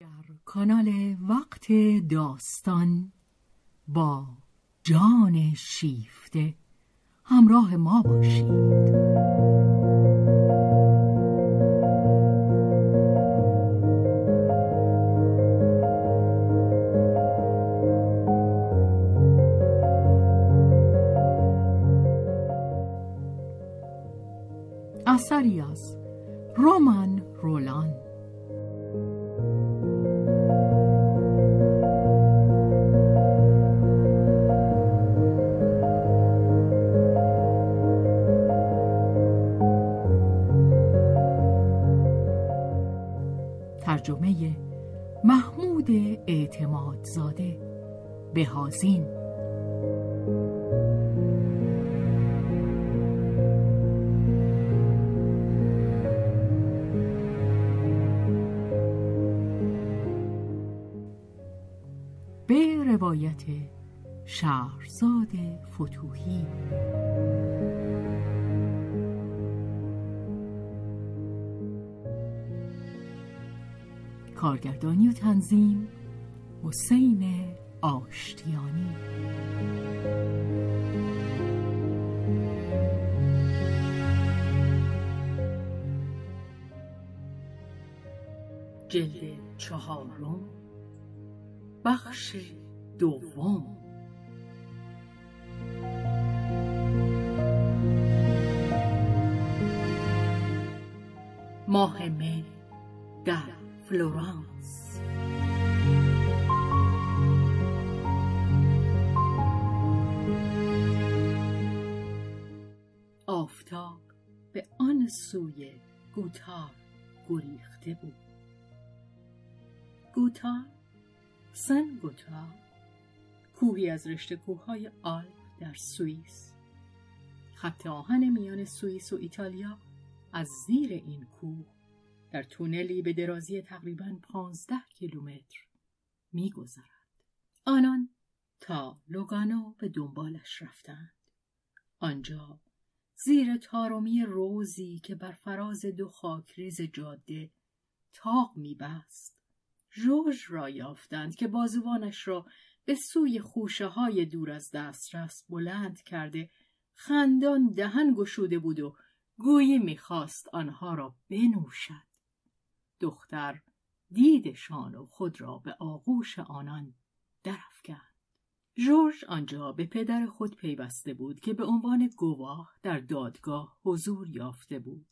در کانال وقت داستان با جان شیفته همراه ما باشید اثری از رومان فتوحی کارگردانی و تنظیم حسین آشتیانی جلد چهارم بخش دوم ماه مه در فلورانس آفتاب به آن سوی گوتار گریخته بود گوتار سن گوتار کوهی از رشته کوههای آلپ در سوئیس خط آهن میان سوئیس و ایتالیا از زیر این کوه در تونلی به درازی تقریبا پانزده کیلومتر میگذرد آنان تا لوگانو به دنبالش رفتند آنجا زیر تارومی روزی که بر فراز دو خاکریز جاده تاق میبست ژوژ را یافتند که بازوانش را به سوی خوشه های دور از دسترس بلند کرده خندان دهن گشوده بود و گویی میخواست آنها را بنوشد دختر دیدشان و خود را به آغوش آنان کرد جورج آنجا به پدر خود پیوسته بود که به عنوان گواه در دادگاه حضور یافته بود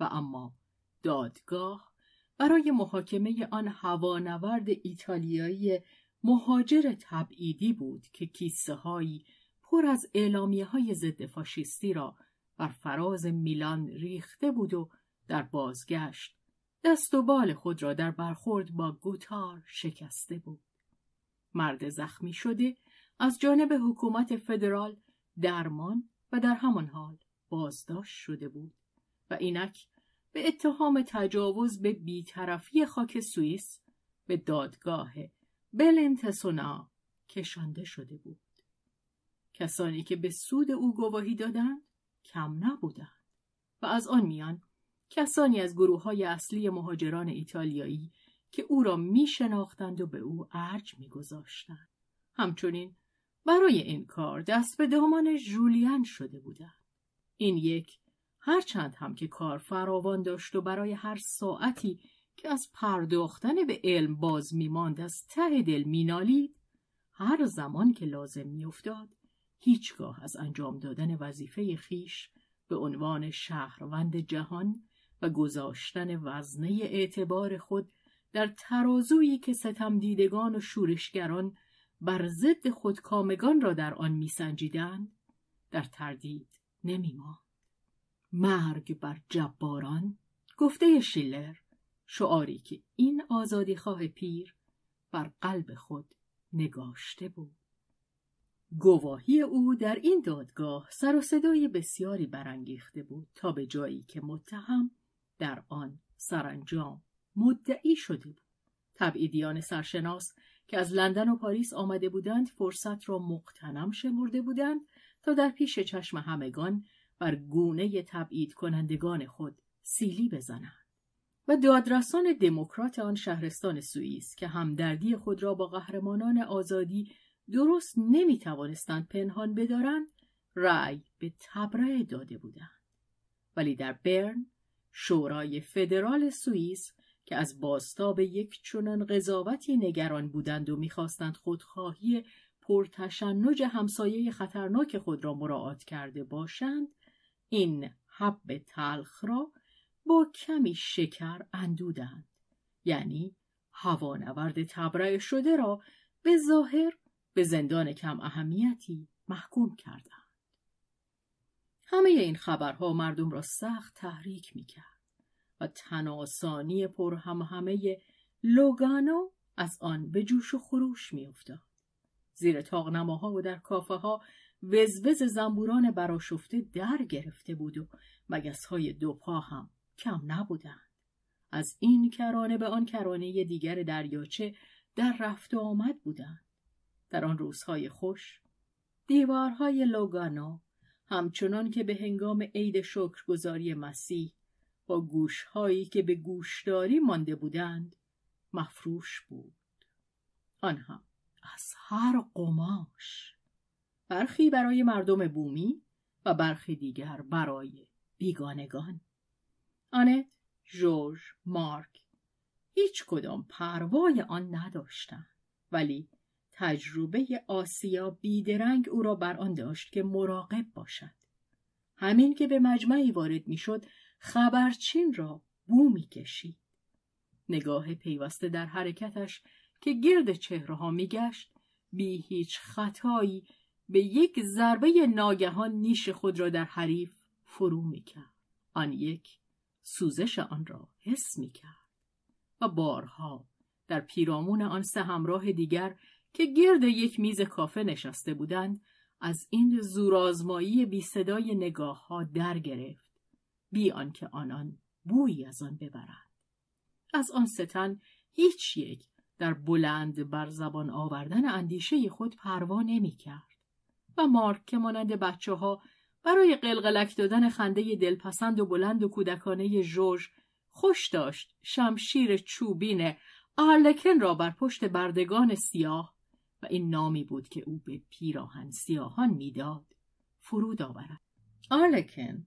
و اما دادگاه برای محاکمه آن هوانورد ایتالیایی مهاجر تبعیدی بود که کیسه هایی پر از اعلامیه های ضد فاشیستی را بر فراز میلان ریخته بود و در بازگشت دست و بال خود را در برخورد با گوتار شکسته بود. مرد زخمی شده از جانب حکومت فدرال درمان و در همان حال بازداشت شده بود و اینک به اتهام تجاوز به بیطرفی خاک سوئیس به دادگاه بلنتسونا کشانده شده بود. کسانی که به سود او گواهی دادند کم نبودند و از آن میان کسانی از گروه های اصلی مهاجران ایتالیایی که او را می شناختند و به او ارج می گذاشتند. همچنین برای این کار دست به دامان جولین شده بودند. این یک هرچند هم که کار فراوان داشت و برای هر ساعتی که از پرداختن به علم باز می ماند از ته دل مینالید هر زمان که لازم افتاد هیچگاه از انجام دادن وظیفه خیش به عنوان شهروند جهان و گذاشتن وزنه اعتبار خود در ترازویی که ستم دیدگان و شورشگران بر ضد خودکامگان را در آن میسنجیدند در تردید نمیماند مرگ بر جباران گفته شیلر شعاری که این آزادی خواه پیر بر قلب خود نگاشته بود گواهی او در این دادگاه سر و صدای بسیاری برانگیخته بود تا به جایی که متهم در آن سرانجام مدعی شده بود تبعیدیان سرشناس که از لندن و پاریس آمده بودند فرصت را مقتنم شمرده بودند تا در پیش چشم همگان بر گونه تبعید کنندگان خود سیلی بزنند و دادرسان دموکرات آن شهرستان سوئیس که همدردی خود را با قهرمانان آزادی درست نمی توانستند پنهان بدارند رأی به تبرئه داده بودند ولی در برن شورای فدرال سوئیس که از باستاب یک چنان قضاوتی نگران بودند و میخواستند خودخواهی پرتشنج همسایه خطرناک خود را مراعات کرده باشند این حب تلخ را با کمی شکر اندودند یعنی هوانورد تبرئه شده را به ظاهر به زندان کم اهمیتی محکوم کردند. همه این خبرها مردم را سخت تحریک می کرد و تناسانی پر همه لوگانو از آن به جوش و خروش می افتاد. زیر تاغنماها و در کافه ها وزوز زنبوران براشفته در گرفته بود و مگس های دوپا هم کم نبودند. از این کرانه به آن کرانه دیگر دریاچه در رفت و آمد بودند. در آن روزهای خوش دیوارهای لوگانو همچنان که به هنگام عید شکرگزاری مسیح با گوشهایی که به گوشداری مانده بودند مفروش بود آن هم از هر قماش برخی برای مردم بومی و برخی دیگر برای بیگانگان آنت ژورژ مارک هیچ کدام پروای آن نداشتند ولی تجربه آسیا بیدرنگ او را بر آن داشت که مراقب باشد همین که به مجمعی وارد میشد خبرچین را بو میکشید نگاه پیوسته در حرکتش که گرد چهره ها میگشت بی هیچ خطایی به یک ضربه ناگهان نیش خود را در حریف فرو کرد آن یک سوزش آن را حس کرد و بارها در پیرامون آن سه همراه دیگر که گرد یک میز کافه نشسته بودند از این زورآزمایی بی صدای نگاه ها در گرفت بی آنکه آنان بویی از آن ببرند از آن ستن هیچ یک در بلند بر زبان آوردن اندیشه خود پروا نمی کرد و مارک که مانند بچه ها برای قلقلک دادن خنده دلپسند و بلند و کودکانه جوش خوش داشت شمشیر چوبین آرلکن را بر پشت بردگان سیاه و این نامی بود که او به پیراهن سیاهان میداد فرود آورد آرلکن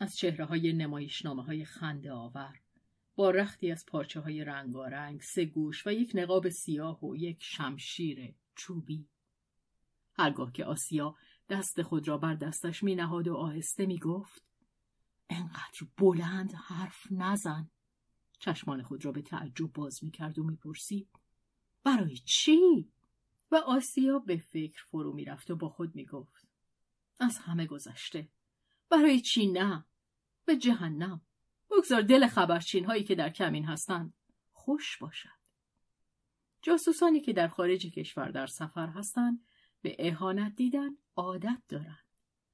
از چهره های نمایشنامه های خنده آور با رختی از پارچه های رنگارنگ سه گوش و یک نقاب سیاه و یک شمشیر چوبی هرگاه که آسیا دست خود را بر دستش می نهاد و آهسته می گفت انقدر بلند حرف نزن چشمان خود را به تعجب باز می کرد و می پرسید برای چی؟ و آسیا به فکر فرو میرفت و با خود میگفت از همه گذشته برای چی نه به جهنم بگذار دل خبرچین هایی که در کمین هستند خوش باشد جاسوسانی که در خارج کشور در سفر هستند به اهانت دیدن عادت دارند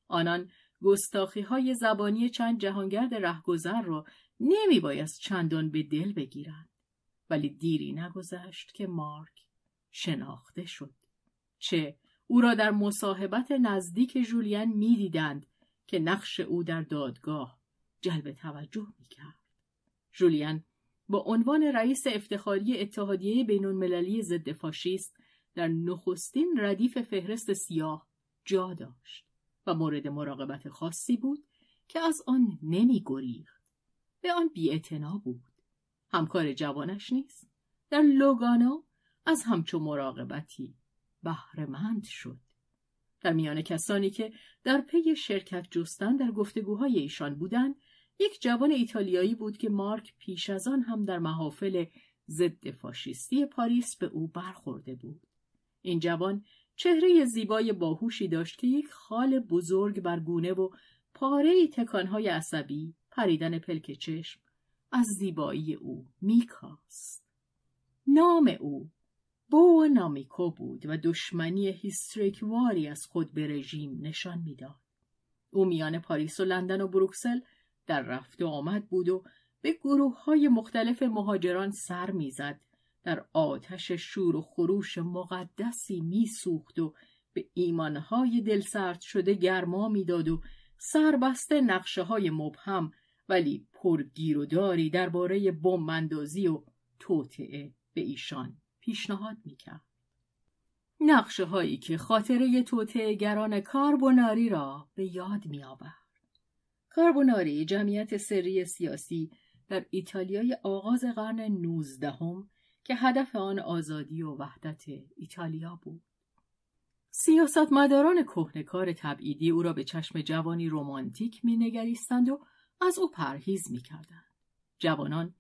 آنان گستاخی های زبانی چند جهانگرد رهگذر را نمی بایست چندان به دل بگیرند ولی دیری نگذشت که مارک شناخته شد چه او را در مصاحبت نزدیک می دیدند که نقش او در دادگاه جلب توجه کرد ژولین با عنوان رئیس افتخاری اتحادیه بین المللی ضد فاشیست در نخستین ردیف فهرست سیاه جا داشت و مورد مراقبت خاصی بود که از آن نمی گریخ به آن بیاعتنا بود. همکار جوانش نیست. در لوگانو از همچو مراقبتی بهرهمند شد در میان کسانی که در پی شرکت جستن در گفتگوهای ایشان بودند یک جوان ایتالیایی بود که مارک پیش از آن هم در محافل ضد فاشیستی پاریس به او برخورده بود این جوان چهره زیبای باهوشی داشت که یک خال بزرگ بر گونه و پاره تکانهای عصبی پریدن پلک چشم از زیبایی او میکاست نام او بو نامیکو بود و دشمنی هیستریکواری از خود به رژیم نشان میداد. او میان پاریس و لندن و بروکسل در رفت و آمد بود و به گروه های مختلف مهاجران سر میزد در آتش شور و خروش مقدسی میسوخت و به ایمانهای دلسرد شده گرما میداد و سربسته نقشه های مبهم ولی پرگیر داری درباره بمباندازی و توطعه به ایشان پیشنهاد میکرد. نقشه هایی که خاطره گران کاربوناری را به یاد می آورد. کاربوناری جمعیت سری سیاسی در ایتالیای آغاز قرن نوزدهم که هدف آن آزادی و وحدت ایتالیا بود. سیاستمداران کار تبعیدی او را به چشم جوانی رمانتیک نگریستند و از او پرهیز میکردند. جوانان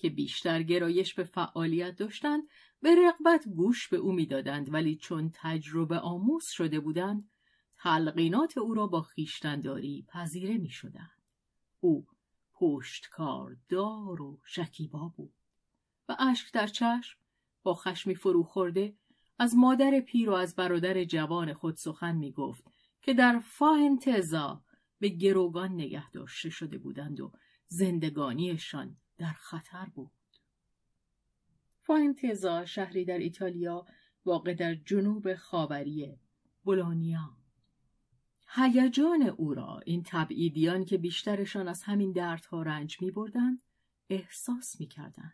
که بیشتر گرایش به فعالیت داشتند به رقبت گوش به او میدادند ولی چون تجربه آموز شده بودند تلقینات او را با خیشتنداری پذیره میشدند او پشتکاردار و شکیبا بود و اشک در چشم با خشمی فرو خورده از مادر پیر و از برادر جوان خود سخن می گفت که در فاهنتزا به گروگان نگه داشته شده بودند و زندگانیشان در خطر بود. فاینتزا شهری در ایتالیا واقع در جنوب خاوریه بولونیا هیجان او را این تبعیدیان که بیشترشان از همین دردها رنج می بردن، احساس می کردن.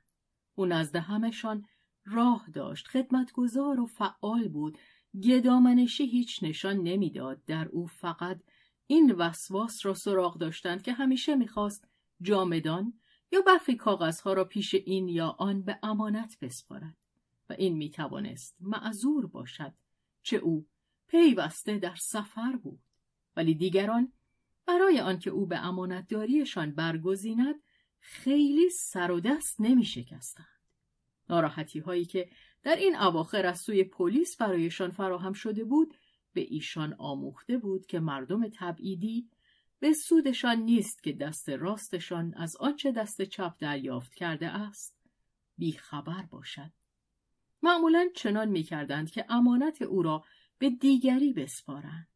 او نزد همشان راه داشت خدمتگزار و فعال بود گدامنشی هیچ نشان نمیداد در او فقط این وسواس را سراغ داشتند که همیشه میخواست جامدان یا برخی کاغذها را پیش این یا آن به امانت بسپارد و این می توانست معذور باشد چه او پیوسته در سفر بود ولی دیگران برای آنکه او به امانتداریشان برگزیند خیلی سر و دست نمی شکستند. ناراحتی هایی که در این اواخر از سوی پلیس برایشان فراهم شده بود به ایشان آموخته بود که مردم تبعیدی به سودشان نیست که دست راستشان از آنچه دست چپ دریافت کرده است بیخبر باشد معمولا چنان میکردند که امانت او را به دیگری بسپارند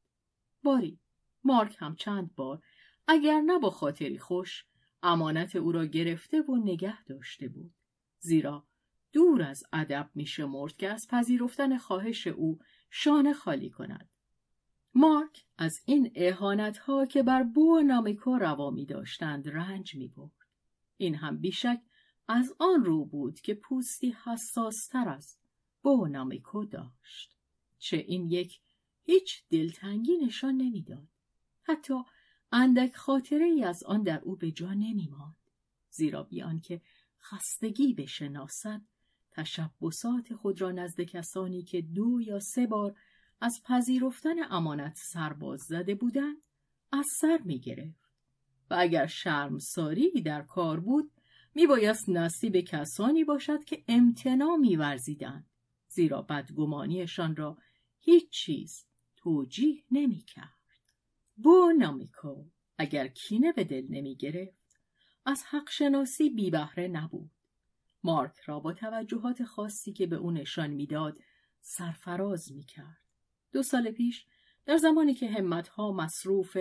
باری مارک هم چند بار اگر نه با خاطری خوش امانت او را گرفته و نگه داشته بود زیرا دور از ادب میشمرد که از پذیرفتن خواهش او شانه خالی کند مارک از این احانت ها که بر بو نامیکو روا می داشتند رنج می برد. این هم بیشک از آن رو بود که پوستی تر از بو نامیکو داشت. چه این یک هیچ دلتنگی نشان نمیداد. حتی اندک خاطره ای از آن در او به جا ماند. زیرا بیان که خستگی بشناسد تشبسات خود را نزد کسانی که دو یا سه بار از پذیرفتن امانت سرباز زده بودن از سر می گرفت و اگر شرمساری در کار بود می بایست نصیب کسانی باشد که امتنا می ورزیدن. زیرا بدگمانیشان را هیچ چیز توجیه نمی کرد. نامیکو اگر کینه به دل نمی گرفت از حق شناسی بی بهره نبود. مارک را با توجهات خاصی که به او نشان میداد سرفراز می دو سال پیش در زمانی که همتها مصروف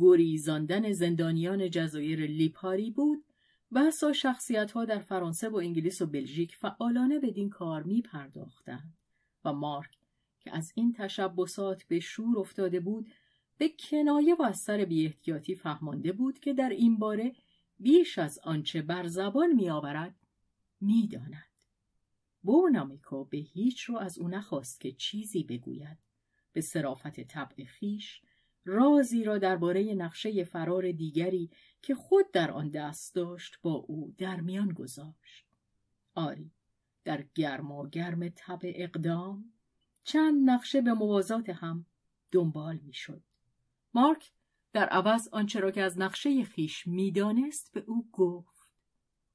گریزاندن زندانیان جزایر لیپاری بود و شخصیت شخصیتها در فرانسه و انگلیس و بلژیک فعالانه به دین کار می پرداختند و مارک که از این تشبسات به شور افتاده بود به کنایه و از سر فهمانده بود که در این باره بیش از آنچه بر زبان میآورد داند. بونامیکو به هیچ رو از او نخواست که چیزی بگوید به صرافت طبع خیش رازی را درباره نقشه فرار دیگری که خود در آن دست داشت با او در میان گذاشت آری در گرم گرم طبع اقدام چند نقشه به موازات هم دنبال میشد مارک در عوض آنچه را که از نقشه خیش میدانست به او گفت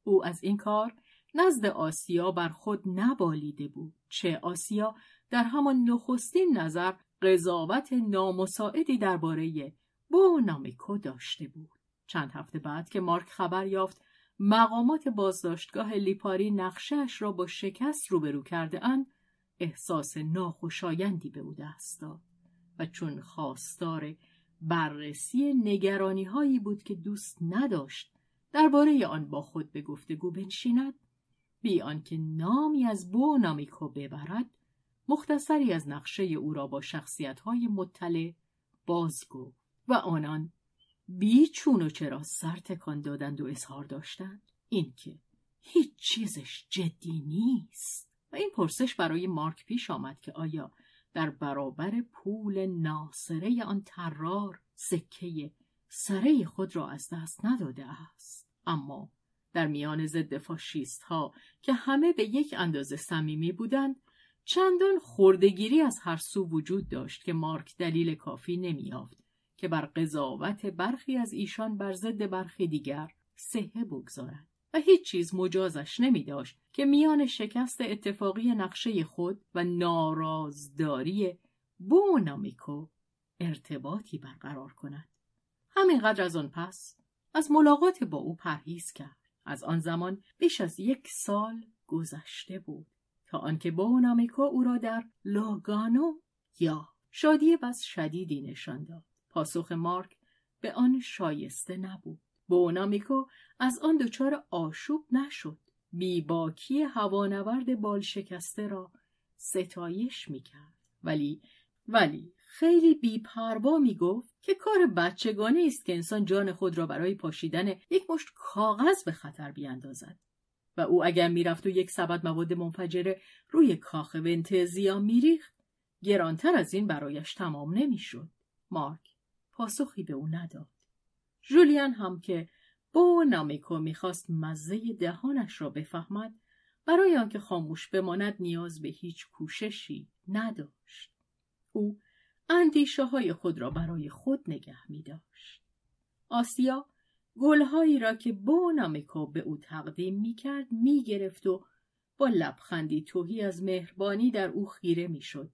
او از این کار نزد آسیا بر خود نبالیده بود چه آسیا در همان نخستین نظر قضاوت نامساعدی درباره بونامیکو داشته بود. چند هفته بعد که مارک خبر یافت مقامات بازداشتگاه لیپاری نقشهش را با شکست روبرو کرده اند احساس ناخوشایندی به او دست داد و چون خواستار بررسی نگرانی هایی بود که دوست نداشت درباره آن با خود به گفتگو بنشیند بی آنکه نامی از بونامیکو ببرد مختصری از نقشه او را با های مطلع بازگو و آنان بی و چرا سر تکان دادند و اظهار داشتند اینکه هیچ چیزش جدی نیست و این پرسش برای مارک پیش آمد که آیا در برابر پول ناصره آن ترار سکه سره خود را از دست نداده است اما در میان ضد فاشیست ها که همه به یک اندازه صمیمی بودند چندان خوردگیری از هر سو وجود داشت که مارک دلیل کافی نمییافت که بر قضاوت برخی از ایشان بر ضد برخی دیگر سهه بگذارد و هیچ چیز مجازش نمی داشت که میان شکست اتفاقی نقشه خود و نارازداری بونامیکو ارتباطی برقرار کند. همینقدر از آن پس از ملاقات با او پرهیز کرد. از آن زمان بیش از یک سال گذشته بود. تا آنکه بونامیکو او را در لوگانو یا شادی بس شدیدی نشان داد پاسخ مارک به آن شایسته نبود بونامیکو از آن دچار آشوب نشد بیباکی هوانورد بال شکسته را ستایش میکرد ولی ولی خیلی بیپروا میگفت که کار بچگانه است که انسان جان خود را برای پاشیدن یک مشت کاغذ به خطر بیاندازد و او اگر میرفت و یک سبد مواد منفجره روی کاخ ونتزیا میریخت گرانتر از این برایش تمام نمیشد مارک پاسخی به او نداد جولیان هم که با نامیکو میخواست مزه دهانش را بفهمد برای آنکه خاموش بماند نیاز به هیچ کوششی نداشت او اندیشه های خود را برای خود نگه می داشت. آسیا گلهایی را که بونامیکو به او تقدیم میکرد میگرفت و با لبخندی توهی از مهربانی در او خیره میشد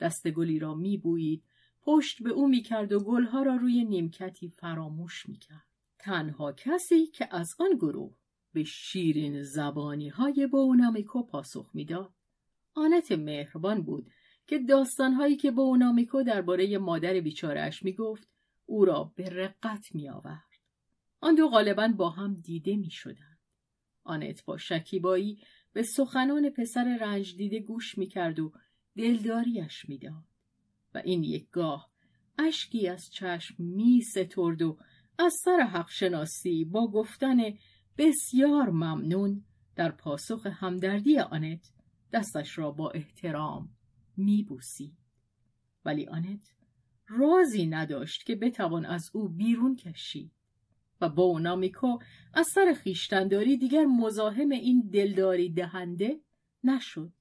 دست گلی را میبویید پشت به او میکرد و گلها را روی نیمکتی فراموش میکرد تنها کسی که از آن گروه به شیرین زبانی های بونامیکو پاسخ میداد آنت مهربان بود که داستانهایی که بونامیکو درباره مادر می گفت او را به رقت آورد آن دو غالبا با هم دیده می شدن. آنت با شکیبایی به سخنان پسر رنج دیده گوش می کرد و دلداریش می داد. و این یک گاه اشکی از چشم می سترد و از سر حق شناسی با گفتن بسیار ممنون در پاسخ همدردی آنت دستش را با احترام می ولی آنت رازی نداشت که بتوان از او بیرون کشید. و میکو از سر خیشتنداری دیگر مزاحم این دلداری دهنده نشد.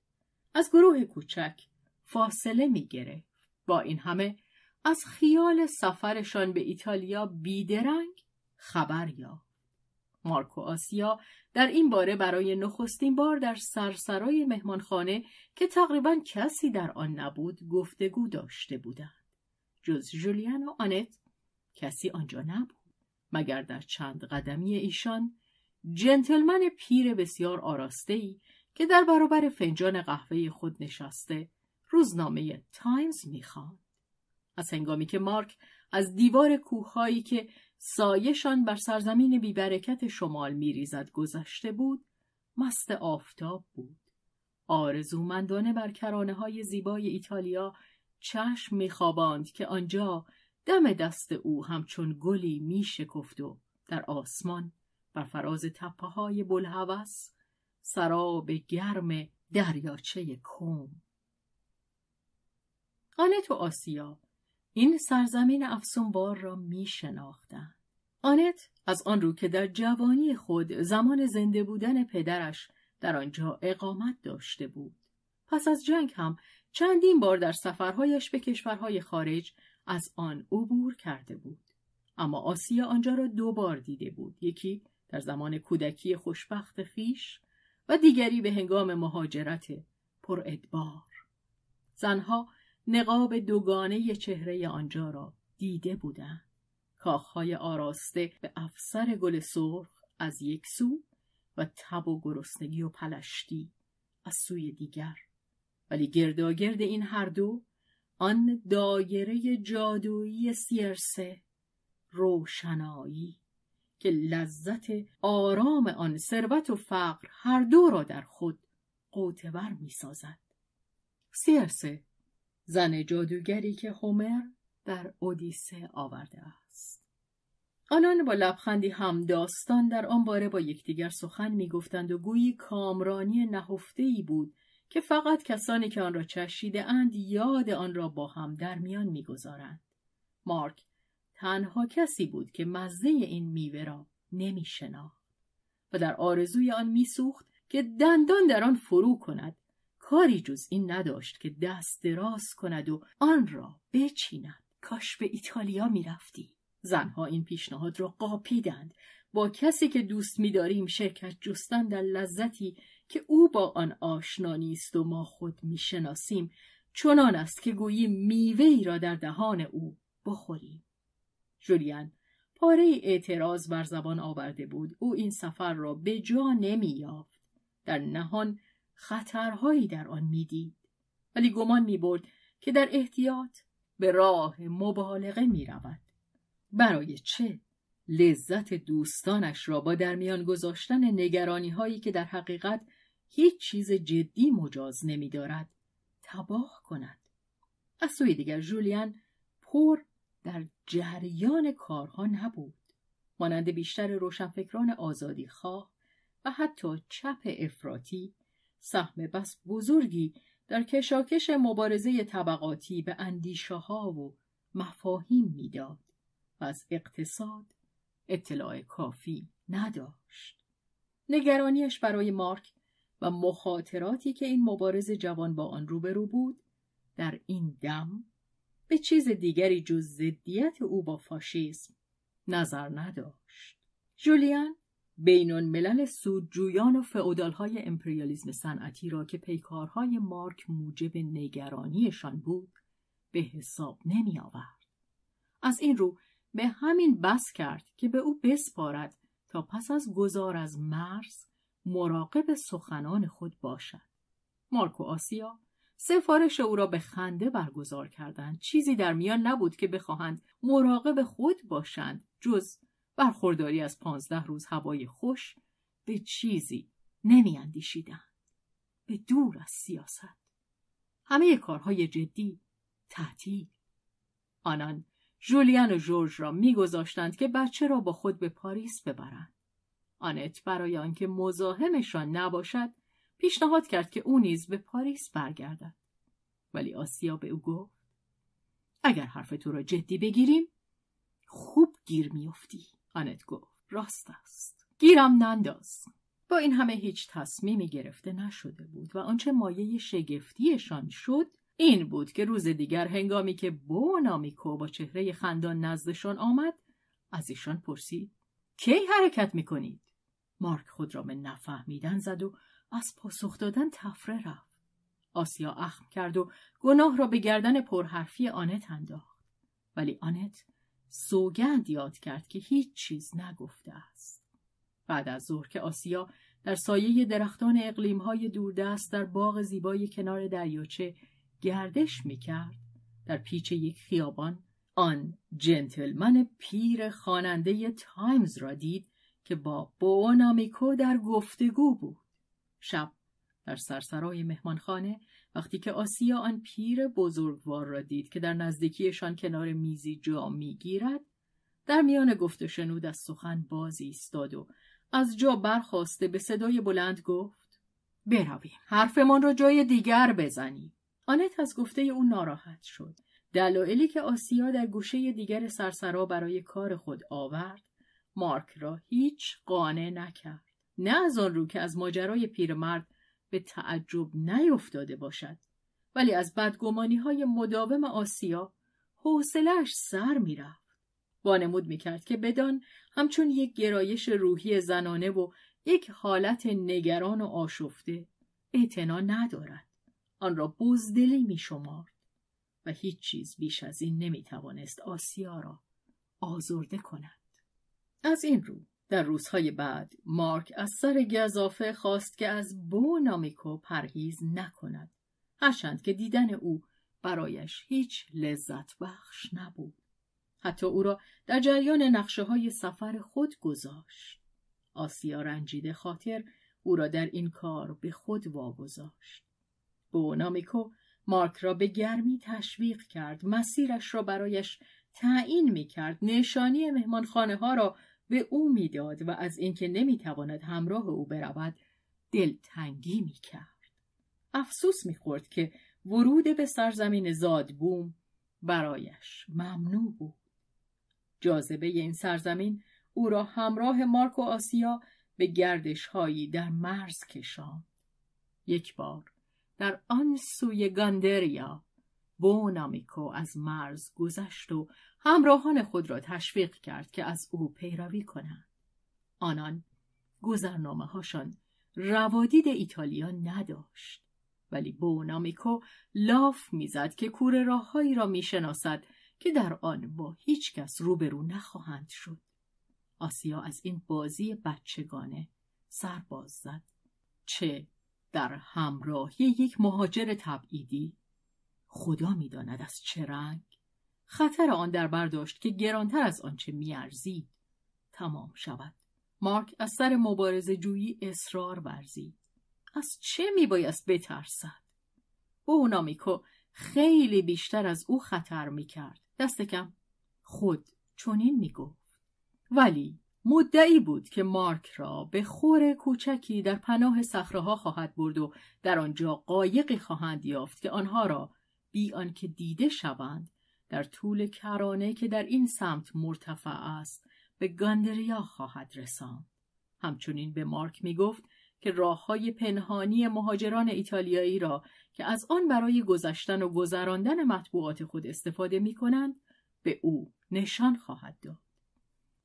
از گروه کوچک فاصله می با این همه از خیال سفرشان به ایتالیا بیدرنگ خبر یا. مارکو آسیا در این باره برای نخستین بار در سرسرای مهمانخانه که تقریبا کسی در آن نبود گفتگو داشته بودند. جز جولیان و آنت کسی آنجا نبود. مگر در چند قدمی ایشان جنتلمن پیر بسیار ای که در برابر فنجان قهوه خود نشسته روزنامه تایمز میخواند از هنگامی که مارک از دیوار کوههایی که سایشان بر سرزمین بیبرکت شمال میریزد گذشته بود مست آفتاب بود آرزومندانه بر کرانه های زیبای ایتالیا چشم میخواباند که آنجا دم دست او همچون گلی می شکفت و در آسمان بر فراز تپه های بلحوس سراب گرم دریاچه کم آنت و آسیا این سرزمین بار را می شناختن. آنت از آن رو که در جوانی خود زمان زنده بودن پدرش در آنجا اقامت داشته بود. پس از جنگ هم چندین بار در سفرهایش به کشورهای خارج از آن عبور کرده بود اما آسیا آنجا را دو بار دیده بود یکی در زمان کودکی خوشبخت خیش و دیگری به هنگام مهاجرت پر ادبار زنها نقاب دوگانه چهره آنجا را دیده بودند کاخهای آراسته به افسر گل سرخ از یک سو و تب و گرسنگی و پلشتی از سوی دیگر ولی گرداگرد این هر دو آن دایره جادویی سیرسه روشنایی که لذت آرام آن ثروت و فقر هر دو را در خود قوتور می سازد. سیرسه زن جادوگری که هومر در اودیسه آورده است. آنان با لبخندی هم داستان در آن باره با یکدیگر سخن میگفتند و گویی کامرانی نهفته ای بود که فقط کسانی که آن را چشیده اند یاد آن را با هم در میان میگذارند. مارک تنها کسی بود که مزه این میوه را نمی و در آرزوی آن میسوخت که دندان در آن فرو کند کاری جز این نداشت که دست دراز کند و آن را بچیند کاش به ایتالیا میرفتی زنها این پیشنهاد را قاپیدند با کسی که دوست میداریم شرکت جستن در لذتی که او با آن آشنا نیست و ما خود میشناسیم چنان است که گویی میوه ای را در دهان او بخوریم جولیان پاره اعتراض بر زبان آورده بود او این سفر را به جا نمییافت در نهان خطرهایی در آن میدید ولی گمان میبرد که در احتیاط به راه مبالغه میرود برای چه لذت دوستانش را با در میان گذاشتن نگرانی هایی که در حقیقت هیچ چیز جدی مجاز نمی دارد. تباه کند. از سوی دیگر جولیان پر در جریان کارها نبود. مانند بیشتر روشنفکران آزادی خواه و حتی چپ افراطی سهم بس بزرگی در کشاکش مبارزه طبقاتی به اندیشه ها و مفاهیم میداد و از اقتصاد اطلاع کافی نداشت. نگرانیش برای مارک و مخاطراتی که این مبارز جوان با آن روبرو بود در این دم به چیز دیگری جز ضدیت او با فاشیسم نظر نداشت جولیان بینون ملل سودجویان و های امپریالیزم صنعتی را که پیکارهای مارک موجب نگرانیشان بود به حساب نمی آورد. از این رو به همین بس کرد که به او بسپارد تا پس از گذار از مرز مراقب سخنان خود باشد مارکو آسیا سفارش او را به خنده برگزار کردند چیزی در میان نبود که بخواهند مراقب خود باشند جز برخورداری از پانزده روز هوای خوش به چیزی اندیشیدن به دور از سیاست همه کارهای جدی تعطیل آنان جولیان و جورج را میگذاشتند که بچه را با خود به پاریس ببرند آنت برای آنکه مزاحمشان نباشد پیشنهاد کرد که او نیز به پاریس برگردد ولی آسیا به او گفت اگر حرف تو را جدی بگیریم خوب گیر میافتی آنت گفت راست است گیرم ننداز با این همه هیچ تصمیمی گرفته نشده بود و آنچه مایه شگفتیشان شد این بود که روز دیگر هنگامی که بونامیکو با چهره خندان نزدشان آمد از ایشان پرسید کی حرکت میکنید مارک خود را به نفهمیدن زد و از پاسخ دادن تفره رفت. آسیا اخم کرد و گناه را به گردن پرحرفی آنت انداخت. ولی آنت سوگند یاد کرد که هیچ چیز نگفته است. بعد از ظهر که آسیا در سایه درختان های دوردست در باغ زیبای کنار دریاچه گردش می در پیچ یک خیابان آن جنتلمن پیر خواننده تایمز را دید که با بوانامیکو در گفتگو بود. شب در سرسرای مهمانخانه وقتی که آسیا آن پیر بزرگوار را دید که در نزدیکیشان کنار میزی جا میگیرد در میان گفت شنود از سخن بازی ایستاد و از جا برخواسته به صدای بلند گفت برویم حرفمان را جای دیگر بزنیم آنت از گفته او ناراحت شد دلایلی که آسیا در گوشه دیگر سرسرا برای کار خود آورد مارک را هیچ قانع نکرد نه از آن رو که از ماجرای پیرمرد به تعجب نیفتاده باشد ولی از بدگمانی های مداوم آسیا حوصلهاش سر میرفت وانمود میکرد که بدان همچون یک گرایش روحی زنانه و یک حالت نگران و آشفته اعتنا ندارد آن را بزدلی میشمارد و هیچ چیز بیش از این نمیتوانست آسیا را آزرده کند از این رو در روزهای بعد مارک از سر گذافه خواست که از بونامیکو پرهیز نکند هرچند که دیدن او برایش هیچ لذت بخش نبود حتی او را در جریان نقشه های سفر خود گذاشت آسیا رنجیده خاطر او را در این کار به خود واگذاشت بونامیکو مارک را به گرمی تشویق کرد مسیرش را برایش تعیین می کرد نشانی مهمانخانه ها را به او میداد و از اینکه نمیتواند همراه او برود دلتنگی میکرد افسوس میخورد که ورود به سرزمین زادبوم برایش ممنوع بود جاذبه این سرزمین او را همراه مارک و آسیا به گردش هایی در مرز کشاند یک بار در آن سوی گاندریا بونامیکو از مرز گذشت و همراهان خود را تشویق کرد که از او پیروی کنند. آنان گذرنامه هاشان روادید ایتالیا نداشت. ولی بونامیکو لاف میزد که کور راههایی را میشناسد که در آن با هیچ کس روبرو نخواهند شد. آسیا از این بازی بچگانه سرباز زد. چه در همراهی یک مهاجر تبعیدی خدا میداند از چه رنگ خطر آن در برداشت که گرانتر از آنچه میارزید تمام شود مارک از سر مبارزه جویی اصرار ورزید از چه میبایست بترسد نامیکو خیلی بیشتر از او خطر میکرد دست کم خود چنین میگفت ولی مدعی بود که مارک را به خور کوچکی در پناه ها خواهد برد و در آنجا قایقی خواهند یافت که آنها را بی آنکه دیده شوند در طول کرانه که در این سمت مرتفع است به گاندریا خواهد رساند همچنین به مارک می گفت که راه های پنهانی مهاجران ایتالیایی را که از آن برای گذشتن و گذراندن مطبوعات خود استفاده می کنند به او نشان خواهد داد.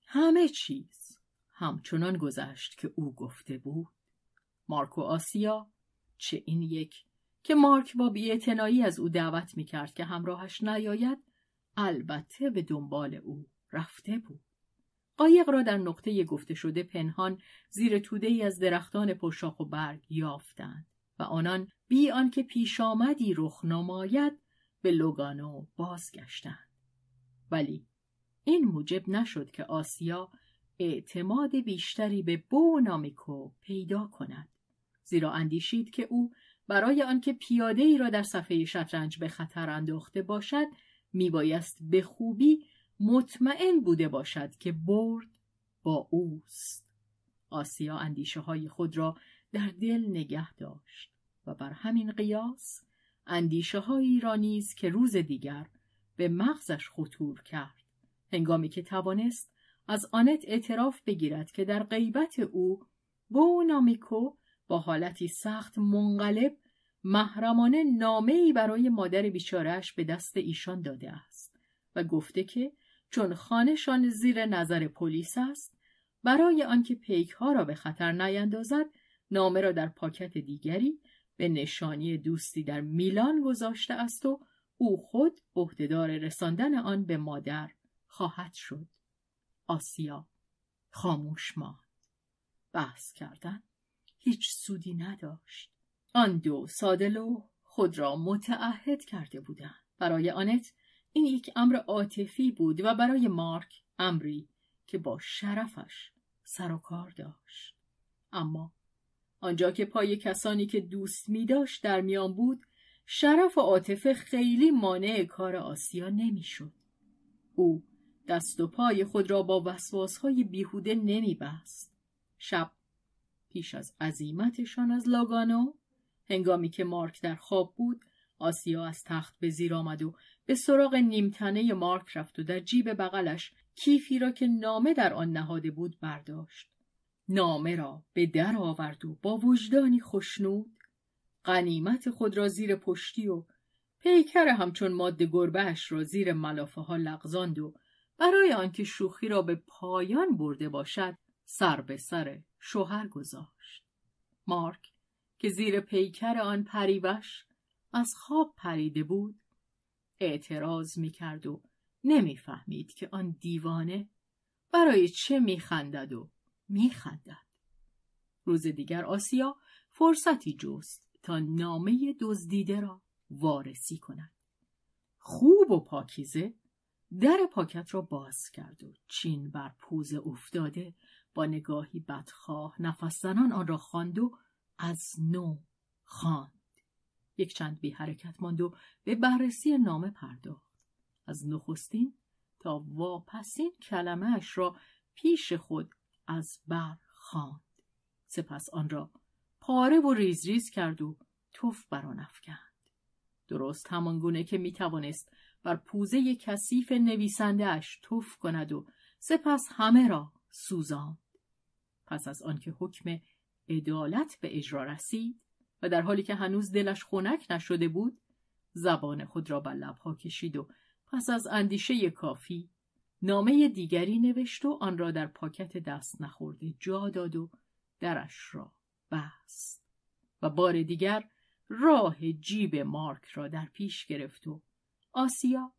همه چیز همچنان گذشت که او گفته بود. مارکو آسیا چه این یک که مارک با بیاعتنایی از او دعوت می کرد که همراهش نیاید البته به دنبال او رفته بود. قایق را در نقطه گفته شده پنهان زیر توده ای از درختان پرشاخ و برگ یافتند و آنان بی آنکه پیش آمدی رخ نماید به لوگانو بازگشتند. ولی این موجب نشد که آسیا اعتماد بیشتری به بونامیکو پیدا کند. زیرا اندیشید که او برای آنکه پیاده ای را در صفحه شطرنج به خطر انداخته باشد بایست به خوبی مطمئن بوده باشد که برد با اوست آسیا اندیشه های خود را در دل نگه داشت و بر همین قیاس اندیشه هایی را که روز دیگر به مغزش خطور کرد هنگامی که توانست از آنت اعتراف بگیرد که در غیبت او گونامیکو با حالتی سخت منقلب محرمانه نامه ای برای مادر بیچارهش به دست ایشان داده است و گفته که چون خانهشان زیر نظر پلیس است برای آنکه پیک ها را به خطر نیندازد نامه را در پاکت دیگری به نشانی دوستی در میلان گذاشته است و او خود عهدهدار رساندن آن به مادر خواهد شد آسیا خاموش ماند بحث کردند هیچ سودی نداشت آن دو سادلو خود را متعهد کرده بودند برای آنت این یک امر عاطفی بود و برای مارک امری که با شرفش سر و کار داشت اما آنجا که پای کسانی که دوست می داشت در میان بود شرف و عاطفه خیلی مانع کار آسیا نمیشد. او دست و پای خود را با های بیهوده بست. شب پیش از عزیمتشان از لاگانو هنگامی که مارک در خواب بود آسیا از تخت به زیر آمد و به سراغ نیمتنه مارک رفت و در جیب بغلش کیفی را که نامه در آن نهاده بود برداشت نامه را به در آورد و با وجدانی خشنود غنیمت خود را زیر پشتی و پیکر همچون ماده گربهش را زیر ملافه ها لغزاند و برای آنکه شوخی را به پایان برده باشد سر به سر شوهر گذاشت مارک که زیر پیکر آن پریوش از خواب پریده بود اعتراض میکرد و نمیفهمید که آن دیوانه برای چه میخندد و میخندد روز دیگر آسیا فرصتی جست تا نامه دزدیده را وارسی کند خوب و پاکیزه در پاکت را باز کرد و چین بر پوز افتاده با نگاهی بدخواه نفس آن را خواند و از نو خواند یک چند بی حرکت ماند و به بررسی نامه پرداخت از نخستین تا واپسین کلمه اش را پیش خود از بر خواند سپس آن را پاره و ریز ریز کرد و توف بر آن افکند درست همان گونه که می توانست بر پوزه کثیف نویسنده اش توف کند و سپس همه را سوزاند. پس از آنکه حکم عدالت به اجرا رسید و در حالی که هنوز دلش خنک نشده بود زبان خود را بر لبها کشید و پس از اندیشه کافی نامه دیگری نوشت و آن را در پاکت دست نخورده جا داد و درش را بست و بار دیگر راه جیب مارک را در پیش گرفت و آسیا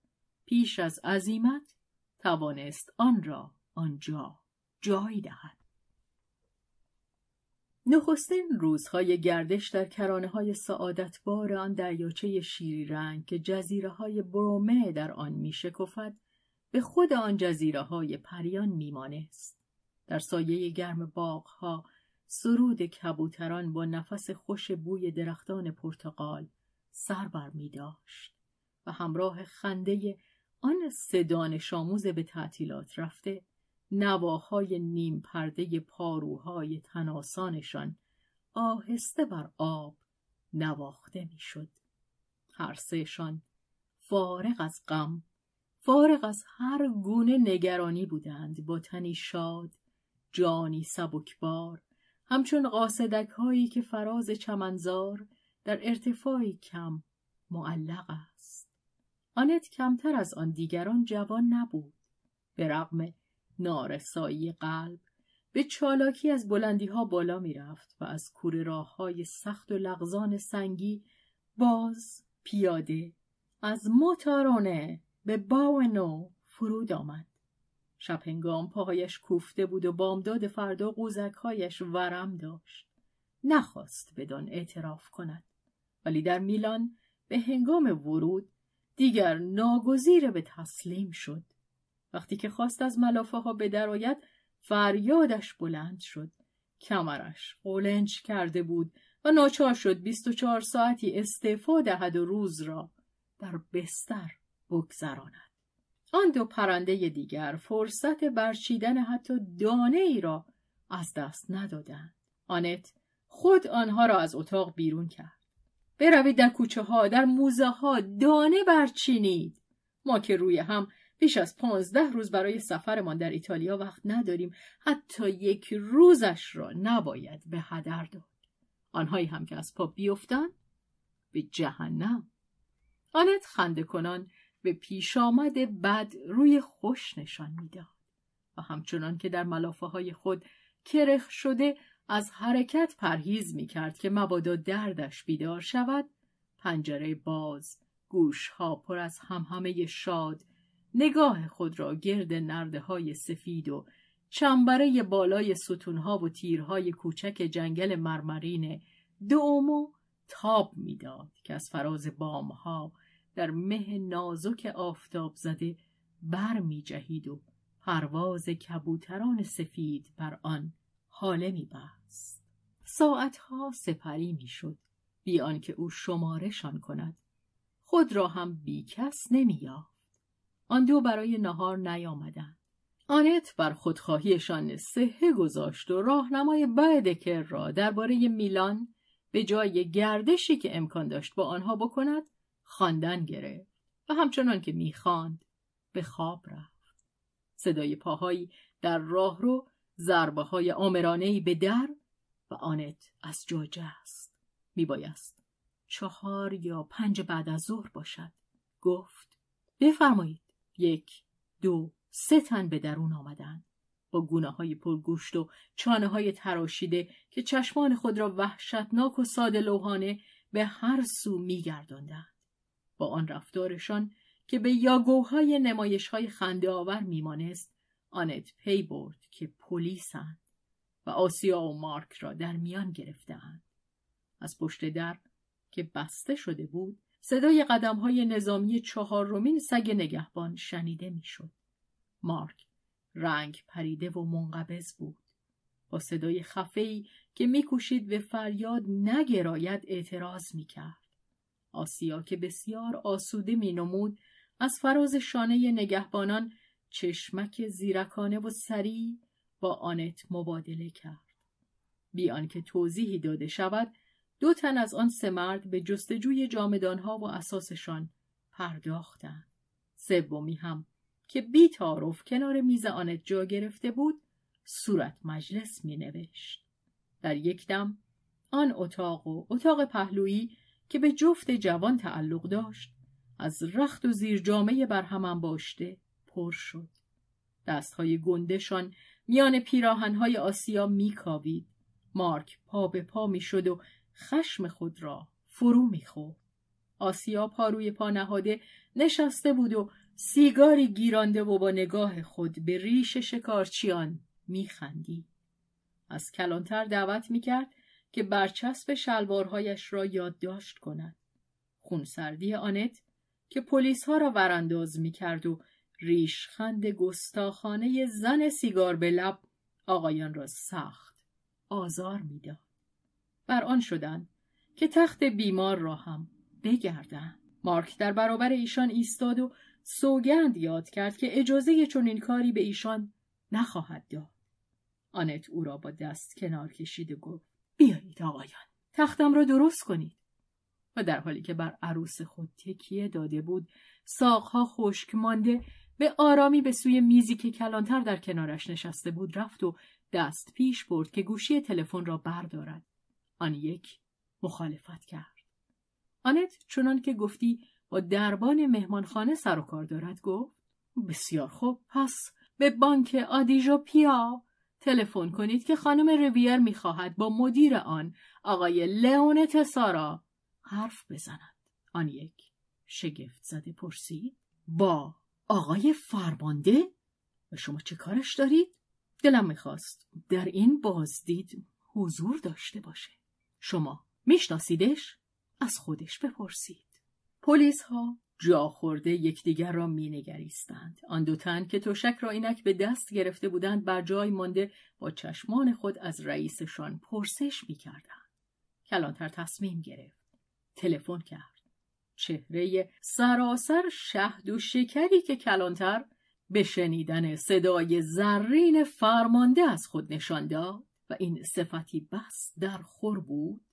پیش از عزیمت توانست آن را آنجا جای دهد نخستین روزهای گردش در کرانه های سعادت بار آن دریاچه شیری رنگ که جزیره های برومه در آن می به خود آن جزیره های پریان میمانست. در سایه گرم باغ ها سرود کبوتران با نفس خوش بوی درختان پرتقال سر بر می داشت و همراه خنده آن سه دانش آموز به تعطیلات رفته نواهای نیم پرده پاروهای تناسانشان آهسته بر آب نواخته میشد. هر سهشان فارغ از غم فارغ از هر گونه نگرانی بودند با تنی شاد جانی سبکبار همچون قاصدک هایی که فراز چمنزار در ارتفاعی کم معلق است آنت کمتر از آن دیگران جوان نبود به نارسایی قلب به چالاکی از بلندی ها بالا می رفت و از کوره راه های سخت و لغزان سنگی باز پیاده از موتارونه به باو نو فرود آمد شب هنگام پاهایش کوفته بود و بامداد فردا قوزکهایش ورم داشت نخواست بدان اعتراف کند ولی در میلان به هنگام ورود دیگر ناگزیر به تسلیم شد وقتی که خواست از ملافه ها بدرآید فریادش بلند شد کمرش قولنج کرده بود و ناچار شد 24 ساعتی استفاده دهد و روز را در بستر بگذراند آن دو پرنده دیگر فرصت برچیدن حتی دانه ای را از دست ندادند آنت خود آنها را از اتاق بیرون کرد بروید در کوچه ها در موزه ها دانه برچینید ما که روی هم بیش از پانزده روز برای سفرمان در ایتالیا وقت نداریم حتی یک روزش را نباید به هدر داد آنهایی هم که از پا بیفتند به جهنم آنت خنده کنان به پیش آمد بد روی خوش نشان میداد و همچنان که در ملافه های خود کرخ شده از حرکت پرهیز می کرد که مبادا دردش بیدار شود پنجره باز گوش ها پر از همهمه شاد نگاه خود را گرد نرده های سفید و چنبره بالای ستونها و تیرهای کوچک جنگل مرمرین دومو تاب میداد که از فراز بامها در مه نازک آفتاب زده بر می جهید و پرواز کبوتران سفید بر آن حاله می بست. ساعتها سپری می شد بیان که او شمارشان کند خود را هم بیکس نمی آن دو برای نهار نیامدند آنت بر خودخواهیشان سهه گذاشت و راهنمای بعدکر را درباره میلان به جای گردشی که امکان داشت با آنها بکند خواندن گرفت و همچنان که میخواند به خواب رفت صدای پاهایی در راه رو ضربه های آمرانهی به در و آنت از جا جست میبایست چهار یا پنج بعد از ظهر باشد گفت بفرمایید یک دو سه تن به درون آمدند با گونه های پرگوشت و چانه های تراشیده که چشمان خود را وحشتناک و ساده لوحانه به هر سو میگرداندند با آن رفتارشان که به یاگوهای نمایش های خنده آور میمانست آنت پی برد که پلیسند و آسیا و مارک را در میان گرفتهاند از پشت در که بسته شده بود صدای قدم های نظامی رومین سگ نگهبان شنیده میشد. مارک رنگ پریده و منقبض بود. با صدای خفهی که میکوشید به فریاد نگراید اعتراض میکرد. آسیا که بسیار آسوده نمود از فراز شانه نگهبانان چشمک زیرکانه و سریع با آنت مبادله کرد. بیان که توضیحی داده شود دو تن از آن سه مرد به جستجوی ها و اساسشان پرداختند. سومی هم که بی کنار میز آنت جا گرفته بود صورت مجلس می نوشت. در یک دم آن اتاق و اتاق پهلویی که به جفت جوان تعلق داشت از رخت و زیر جامعه برهم باشته پر شد. دستهای گندشان میان پیراهنهای آسیا میکاوید. مارک پا به پا میشد و خشم خود را فرو میخورد آسیا پاروی روی پا نشسته بود و سیگاری گیرانده و با نگاه خود به ریش شکارچیان میخندی از کلانتر دعوت میکرد که برچسب شلوارهایش را یادداشت کند خونسردی آنت که پلیس ها را ورانداز میکرد و ریشخند گستاخانه زن سیگار به لب آقایان را سخت آزار میداد بر آن شدند که تخت بیمار را هم بگردند مارک در برابر ایشان ایستاد و سوگند یاد کرد که اجازه چنین کاری به ایشان نخواهد داد آنت او را با دست کنار کشید و گفت بیایید آقایان تختم را درست کنید و در حالی که بر عروس خود تکیه داده بود ساقها خشک مانده به آرامی به سوی میزی که کلانتر در کنارش نشسته بود رفت و دست پیش برد که گوشی تلفن را بردارد آن یک مخالفت کرد آنت چونان که گفتی با دربان مهمانخانه سر و کار دارد گفت بسیار خوب پس به بانک آدیژو پیا تلفن کنید که خانم رویر میخواهد با مدیر آن آقای لئون تسارا حرف بزند آن یک شگفت زده پرسید با آقای فرمانده و شما چه کارش دارید دلم میخواست در این بازدید حضور داشته باشه شما میشناسیدش؟ از خودش بپرسید. پلیس ها جا خورده یکدیگر را مینگریستند. آن دو تن که تشک را اینک به دست گرفته بودند بر جای مانده با چشمان خود از رئیسشان پرسش میکردند. کلانتر تصمیم گرفت. تلفن کرد. چهره سراسر شهد و شکری که کلانتر به شنیدن صدای زرین فرمانده از خود نشان داد و این صفتی بس در خور بود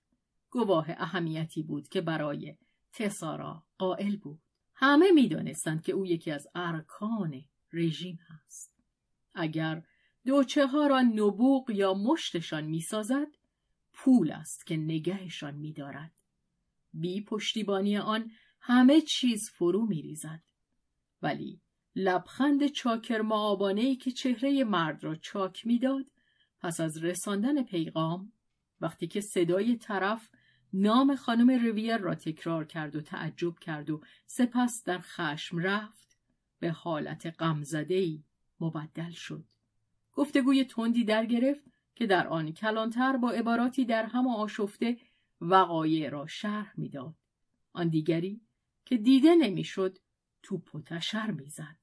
گواه اهمیتی بود که برای تسارا قائل بود همه میدانستند که او یکی از ارکان رژیم هست اگر دوچه ها را نبوغ یا مشتشان میسازد پول است که نگهشان میدارد بی پشتیبانی آن همه چیز فرو میریزد ولی لبخند چاکر معابانه که چهره مرد را چاک میداد پس از رساندن پیغام وقتی که صدای طرف نام خانم ریویر را تکرار کرد و تعجب کرد و سپس در خشم رفت به حالت غمزدهای مبدل شد گفتگوی تندی در گرفت که در آن کلانتر با عباراتی در هم آشفته وقایع را شرح میداد آن دیگری که دیده نمیشد تو پتشر تشر میزد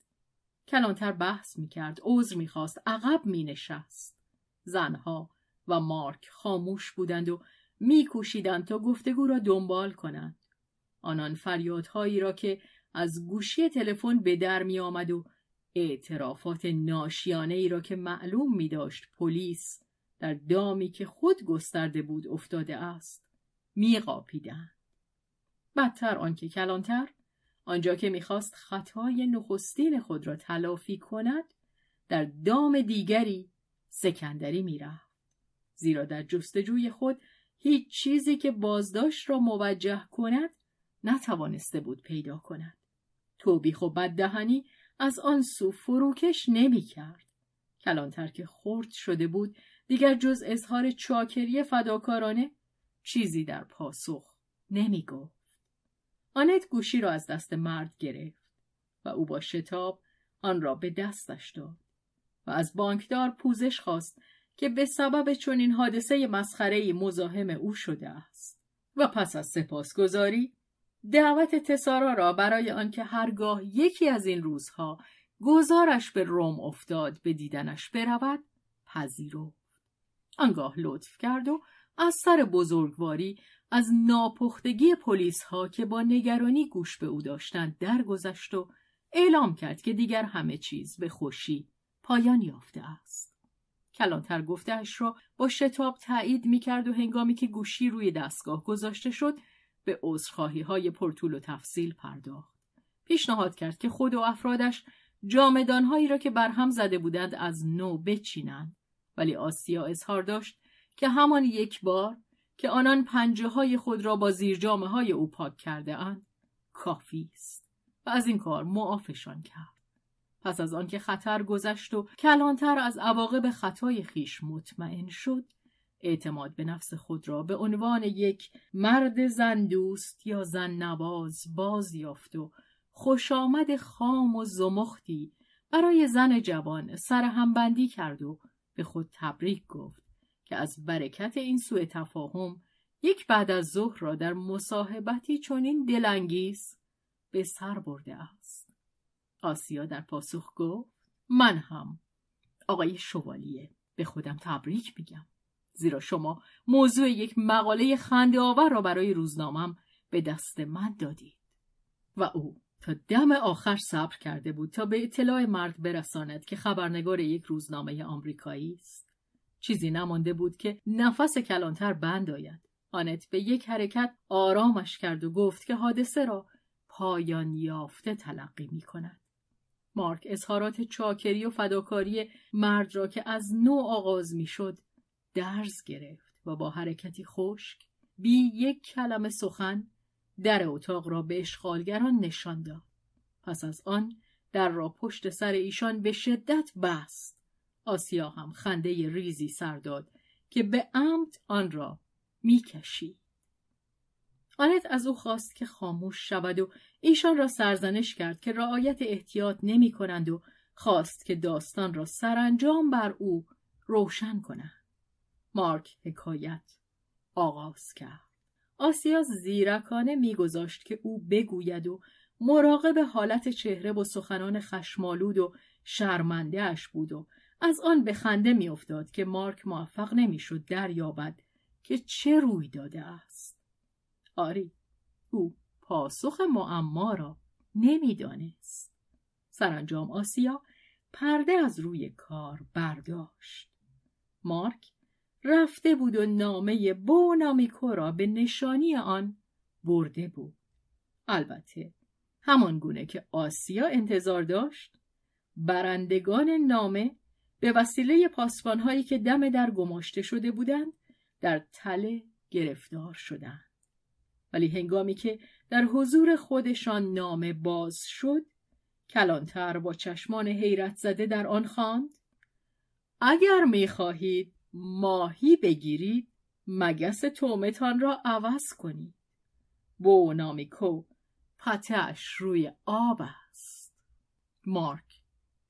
کلانتر بحث میکرد عذر میخواست عقب مینشست زنها و مارک خاموش بودند و میکوشیدند تا گفتگو را دنبال کنند آنان فریادهایی را که از گوشی تلفن به در می آمد و اعترافات ناشیانه ای را که معلوم می داشت پلیس در دامی که خود گسترده بود افتاده است می قاپیدند. بدتر آنکه کلانتر آنجا که میخواست خطای نخستین خود را تلافی کند در دام دیگری سکندری میرفت زیرا در جستجوی خود هیچ چیزی که بازداشت را موجه کند نتوانسته بود پیدا کند توبیخ و بددهنی از آن سو فروکش نمیکرد کلانتر که خرد شده بود دیگر جز اظهار چاکری فداکارانه چیزی در پاسخ نمی گفت. آنت گوشی را از دست مرد گرفت و او با شتاب آن را به دستش داد. و از بانکدار پوزش خواست که به سبب چنین حادثه مسخره مزاحم او شده است و پس از سپاسگزاری دعوت تسارا را برای آنکه هرگاه یکی از این روزها گزارش به روم افتاد به دیدنش برود پذیرفت آنگاه لطف کرد و از سر بزرگواری از ناپختگی پلیس ها که با نگرانی گوش به او داشتند درگذشت و اعلام کرد که دیگر همه چیز به خوشی پایان یافته است. کلانتر گفتهاش را با شتاب تایید می کرد و هنگامی که گوشی روی دستگاه گذاشته شد به عذرخواهی های پرطول و تفصیل پرداخت. پیشنهاد کرد که خود و افرادش جامدانهایی را که برهم زده بودند از نو بچینند ولی آسیا اظهار داشت که همان یک بار که آنان پنجه های خود را با زیر های او پاک کرده اند کافی است و از این کار معافشان کرد. پس از آنکه خطر گذشت و کلانتر از عواقب خطای خیش مطمئن شد اعتماد به نفس خود را به عنوان یک مرد زن دوست یا زن نواز باز یافت و خوش آمد خام و زمختی برای زن جوان سر همبندی کرد و به خود تبریک گفت که از برکت این سوء تفاهم یک بعد از ظهر را در مصاحبتی چنین دلانگیز به سر برده آسیا در پاسخ گفت من هم آقای شوالیه به خودم تبریک میگم زیرا شما موضوع یک مقاله خنده آور را برای روزنامم به دست من دادید و او تا دم آخر صبر کرده بود تا به اطلاع مرد برساند که خبرنگار یک روزنامه آمریکایی است چیزی نمانده بود که نفس کلانتر بند آید آنت به یک حرکت آرامش کرد و گفت که حادثه را پایان یافته تلقی می کند. مارک اظهارات چاکری و فداکاری مرد را که از نو آغاز میشد درز گرفت و با حرکتی خشک بی یک کلمه سخن در اتاق را به اشغالگران نشان داد پس از آن در را پشت سر ایشان به شدت بست آسیا هم خنده ریزی سر داد که به عمد آن را میکشید آنت از او خواست که خاموش شود و ایشان را سرزنش کرد که رعایت احتیاط نمی کنند و خواست که داستان را سرانجام بر او روشن کند. مارک حکایت آغاز کرد. آسیا زیرکانه میگذاشت که او بگوید و مراقب حالت چهره با سخنان خشمالود و اش بود و از آن به خنده میافتاد که مارک موفق نمیشد دریابد که چه روی داده است آری او پاسخ معما را نمیدانست سرانجام آسیا پرده از روی کار برداشت مارک رفته بود و نامه بونامیکو را به نشانی آن برده بود البته همان گونه که آسیا انتظار داشت برندگان نامه به وسیله پاسبانهایی که دم در گماشته شده بودند در تله گرفتار شدند ولی هنگامی که در حضور خودشان نام باز شد کلانتر با چشمان حیرت زده در آن خواند اگر میخواهید ماهی بگیرید مگس تومتان را عوض کنید بونامیکو پتش روی آب است مارک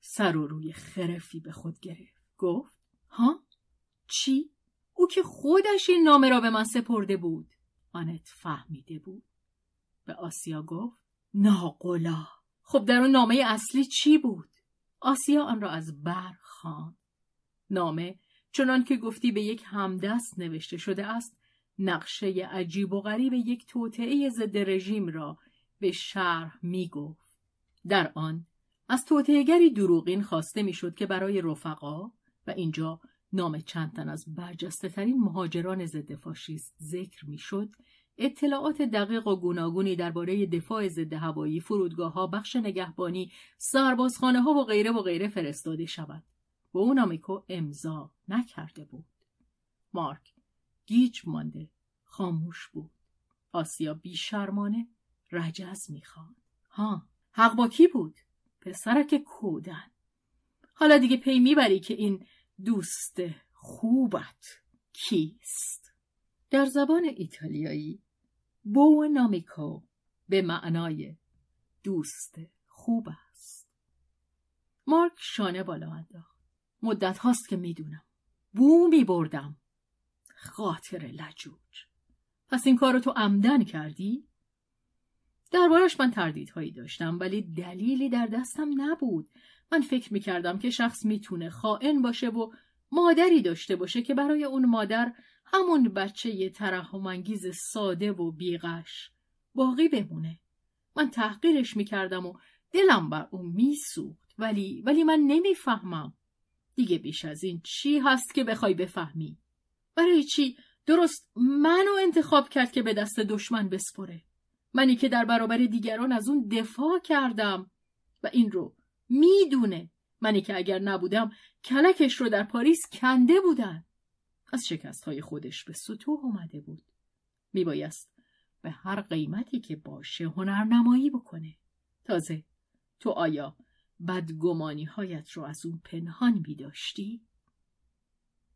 سر و روی خرفی به خود گرفت گفت ها چی او که خودش این نامه را به من سپرده بود آنت فهمیده بود به آسیا گفت ناقلا خب در اون نامه اصلی چی بود آسیا آن را از بر خان نامه چنان که گفتی به یک همدست نوشته شده است نقشه عجیب و غریب یک توطعه ضد رژیم را به شرح می گفت. در آن از توطعهگری دروغین خواسته میشد که برای رفقا و اینجا نام چند تن از برجسته ترین مهاجران ضد فاشیست ذکر میشد اطلاعات دقیق و گوناگونی درباره دفاع ضد هوایی فرودگاه ها بخش نگهبانی سربازخانه ها و غیره و غیره فرستاده شود نامیکو امضا نکرده بود مارک گیج مانده خاموش بود آسیا شرمانه رجز میخواد. ها حق با کی بود پسرک کودن حالا دیگه پی میبری که این دوست خوبت کیست در زبان ایتالیایی بو نامیکو به معنای دوست خوب است مارک شانه بالا انداخت مدت هاست که میدونم بو می بردم خاطر لجوج پس این کارو تو عمدن کردی؟ دربارش من تردیدهایی داشتم ولی دلیلی در دستم نبود من فکر می که شخص میتونه خائن باشه و مادری داشته باشه که برای اون مادر همون بچه یه ترحمانگیز ساده و بیغش باقی بمونه. من تحقیرش میکردم و دلم بر اون میسوخت ولی ولی من نمیفهمم. دیگه بیش از این چی هست که بخوای بفهمی؟ برای چی درست منو انتخاب کرد که به دست دشمن بسپره؟ منی که در برابر دیگران از اون دفاع کردم و این رو میدونه منی که اگر نبودم کلکش رو در پاریس کنده بودن از شکست های خودش به سطوح اومده بود میبایست به هر قیمتی که باشه نمایی بکنه تازه تو آیا بدگمانی هایت رو از اون پنهان میداشتی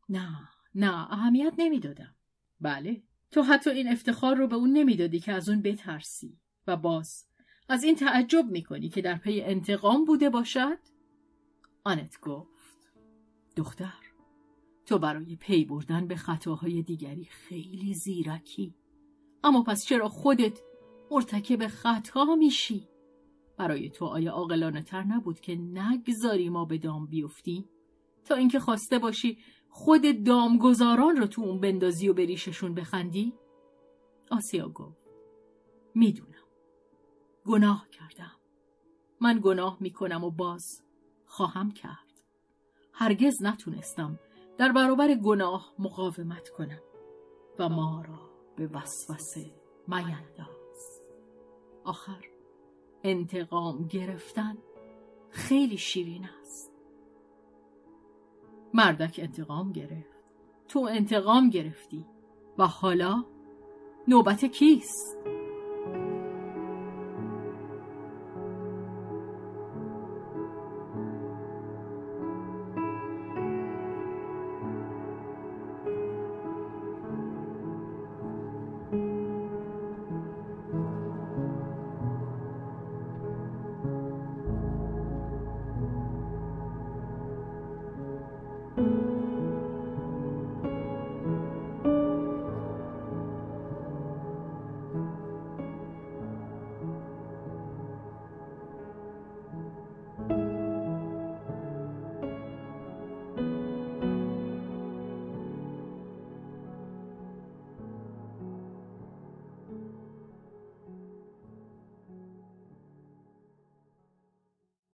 نه نه اهمیت نمیدادم بله تو حتی این افتخار رو به اون نمیدادی که از اون بترسی و باز از این تعجب میکنی که در پی انتقام بوده باشد؟ آنت گفت دختر تو برای پی بردن به خطاهای دیگری خیلی زیرکی اما پس چرا خودت مرتکب خطا میشی؟ برای تو آیا عاقلانه تر نبود که نگذاری ما به دام بیفتی؟ تا اینکه خواسته باشی خود دامگذاران رو تو اون بندازی و به ریششون بخندی؟ آسیا گفت میدونم گناه کردم من گناه می کنم و باز خواهم کرد هرگز نتونستم در برابر گناه مقاومت کنم و ما را به وسوسه مینداز آخر انتقام گرفتن خیلی شیرین است مردک انتقام گرفت تو انتقام گرفتی و حالا نوبت کیست؟